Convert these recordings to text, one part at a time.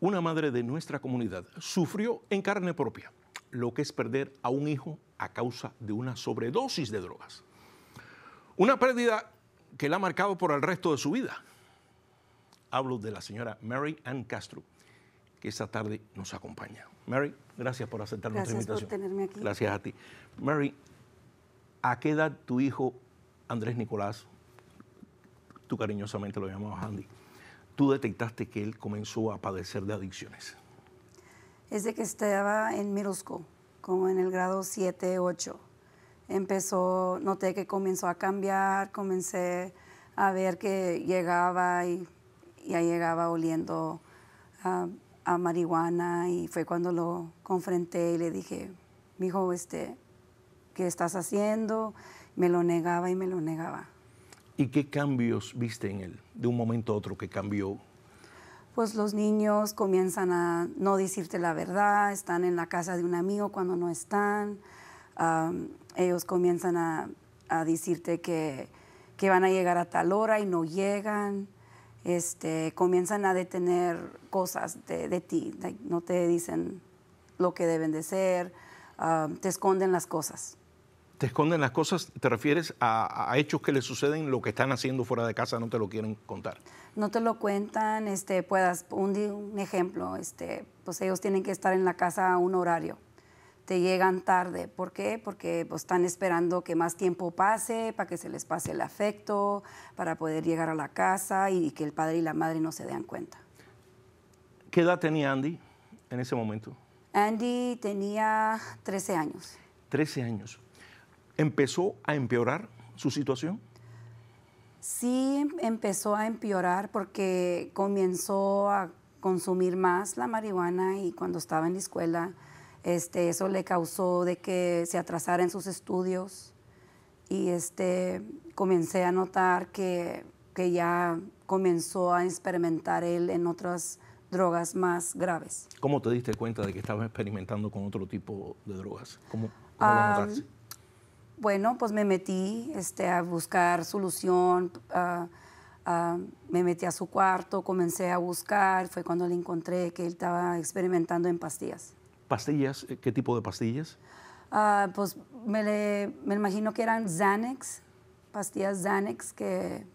una madre de nuestra comunidad sufrió en carne propia lo que es perder a un hijo a causa de una sobredosis de drogas. Una pérdida que la ha marcado por el resto de su vida. Hablo de la señora Mary Ann Castro, que esta tarde nos acompaña. Mary, gracias por aceptar nuestra invitación. Gracias por tenerme aquí. Gracias a ti. Mary, ¿a qué edad tu hijo Andrés Nicolás, tú cariñosamente lo llamabas Andy, tú detectaste que él comenzó a padecer de adicciones? Es de que estaba en Mirusco, como en el grado 7, 8. Empezó, noté que comenzó a cambiar, comencé a ver que llegaba y ya llegaba oliendo a, a, marihuana y fue cuando lo confronté y le dije, hijo este, ¿qué estás haciendo? Me lo negaba y me lo negaba. ¿Y qué cambios viste en él de un momento a otro que cambió? Pues los niños comienzan a no decirte la verdad, están en la casa de un amigo cuando no están, ellos comienzan a, decirte que, van a llegar a tal hora y no llegan, este, comienzan a detener cosas de, ti, no te dicen lo que deben de ser, te esconden las cosas te esconden las cosas, te refieres a, hechos que le suceden, lo que están haciendo fuera de casa, no te lo quieren contar. No te lo cuentan, este, puedas, un, un ejemplo, este, pues ellos tienen que estar en la casa a un horario, te llegan tarde, ¿por qué? Porque pues, están esperando que más tiempo pase, para que se les pase el afecto, para poder llegar a la casa y que el padre y la madre no se den cuenta. ¿Qué edad tenía Andy en ese momento? Andy tenía 13 años. 13 años. ¿Empezó a empeorar su situación? Sí, em, empezó a empeorar porque comenzó a consumir más la marihuana y cuando estaba en la escuela, este, eso le causó de que se atrasara en sus estudios y este, comencé a notar que, ya comenzó a experimentar él en otras drogas más graves. ¿Cómo te diste cuenta de que estabas experimentando con otro tipo de drogas? ¿Cómo, bueno, pues me metí este, a buscar solución, me metí a su cuarto, comencé a buscar, fue cuando le encontré que él estaba experimentando en pastillas. ¿Pastillas? Eh, ¿Qué tipo de pastillas? Ah, pues me, me, imagino que eran Xanax, pastillas Xanax que,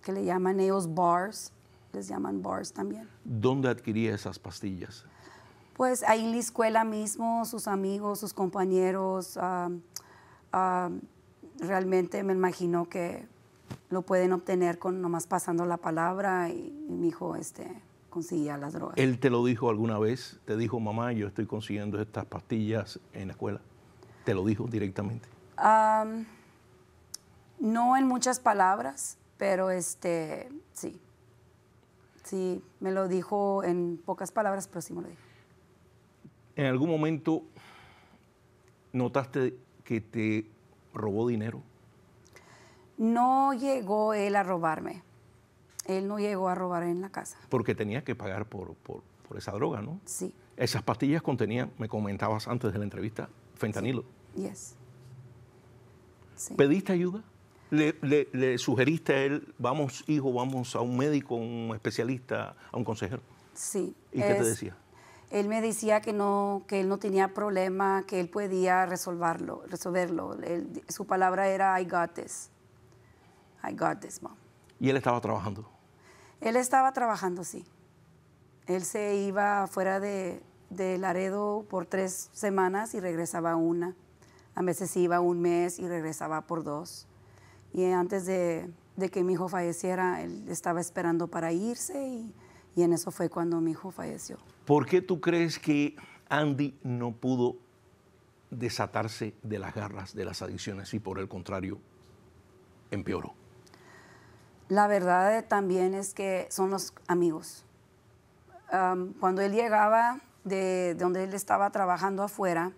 que le llaman ellos bars, les llaman bars también. ¿Dónde adquiría esas pastillas? Pues ahí en la escuela mismo, sus amigos, sus compañeros. Ah, Ah, realmente me imagino que lo pueden obtener con nomás pasando la palabra y, mi hijo este, conseguía las drogas. ¿Él te lo dijo alguna vez? ¿Te dijo, mamá, yo estoy consiguiendo estas pastillas en la escuela? ¿Te lo dijo directamente? no en muchas palabras, pero este, sí. Sí, me lo dijo en pocas palabras, pero sí me lo dijo. ¿En algún momento notaste que te robó dinero? No llegó él a robarme. Él no llegó a robar en la casa. Porque tenía que pagar por, por, esa droga, ¿no? Sí. Esas pastillas contenían, me comentabas antes de la entrevista, fentanilo. Yes. ¿Pediste ayuda? ¿Le, sugeriste a él, vamos hijo, vamos a un médico, un especialista, a un consejero? Sí. ¿Y qué te decía? él me decía que no, que él no tenía problema, que él podía resolverlo, resolverlo. su palabra era I got this. I got this, mom. ¿Y él estaba trabajando? Él estaba trabajando, sí. Él se iba fuera de, de Laredo por tres semanas y regresaba una. A veces iba un mes y regresaba por dos. Y antes de, de que mi hijo falleciera, él estaba esperando para irse y y en eso fue cuando mi hijo falleció. ¿Por qué tú crees que Andy no pudo desatarse de las garras de las adicciones y por el contrario empeoró? La verdad también es que son los amigos. cuando él llegaba de, donde él estaba trabajando afuera,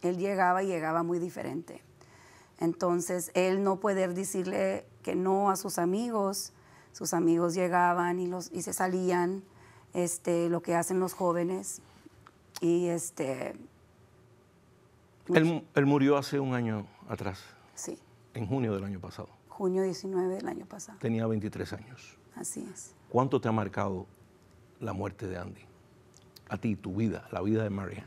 él llegaba y llegaba muy diferente. Entonces, él no poder decirle que no a sus amigos, sus amigos llegaban y se salían este, lo que hacen los jóvenes. Y este. Él, murió hace un año atrás. Sí. En junio del año pasado. Junio 19 del año pasado. Tenía 23 años. Así es. ¿Cuánto te ha marcado la muerte de Andy? A ti, tu vida, la vida de María.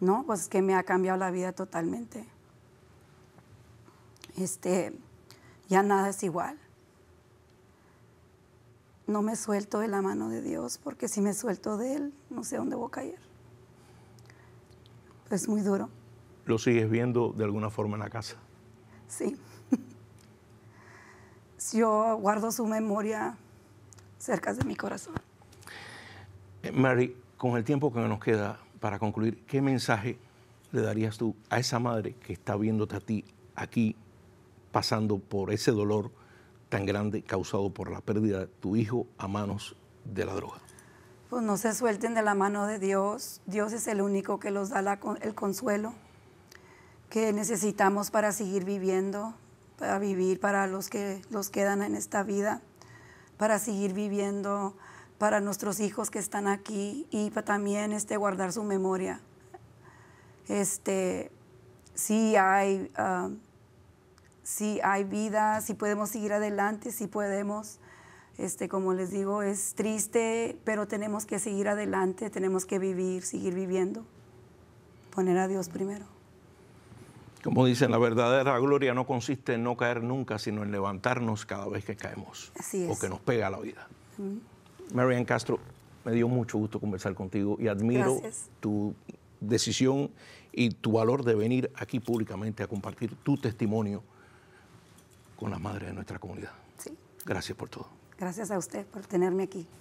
No, pues es que me ha cambiado la vida totalmente. Este, ya nada es igual no me suelto de la mano de Dios, porque si me suelto de Él, no sé dónde voy a caer. Es muy duro. ¿Lo sigues viendo de alguna forma en la casa? Sí. Yo guardo su memoria cerca de mi corazón. Eh, Mary, con el tiempo que nos queda para concluir, ¿qué mensaje le darías tú a esa madre que está viéndote a ti aquí pasando por ese dolor? grande causado por la pérdida de tu hijo a manos de la droga? Pues no se suelten de la mano de Dios. Dios es el único que los da el consuelo que necesitamos para seguir viviendo, para vivir para los que los quedan en esta vida, para seguir viviendo para nuestros hijos que están aquí y para también este, guardar su memoria. Este, sí hay ah, si hay vida, si podemos seguir adelante, si podemos. Este, como les digo, es triste, pero tenemos que seguir adelante, tenemos que vivir, seguir viviendo, poner a Dios primero. Como dicen, la verdadera gloria no consiste en no caer nunca, sino en levantarnos cada vez que caemos o que nos pega la vida. Marian Castro, me dio mucho gusto conversar contigo y admiro tu decisión y tu valor de venir aquí públicamente a compartir tu testimonio con las madres de nuestra comunidad. Gracias por todo. Gracias a usted por tenerme aquí.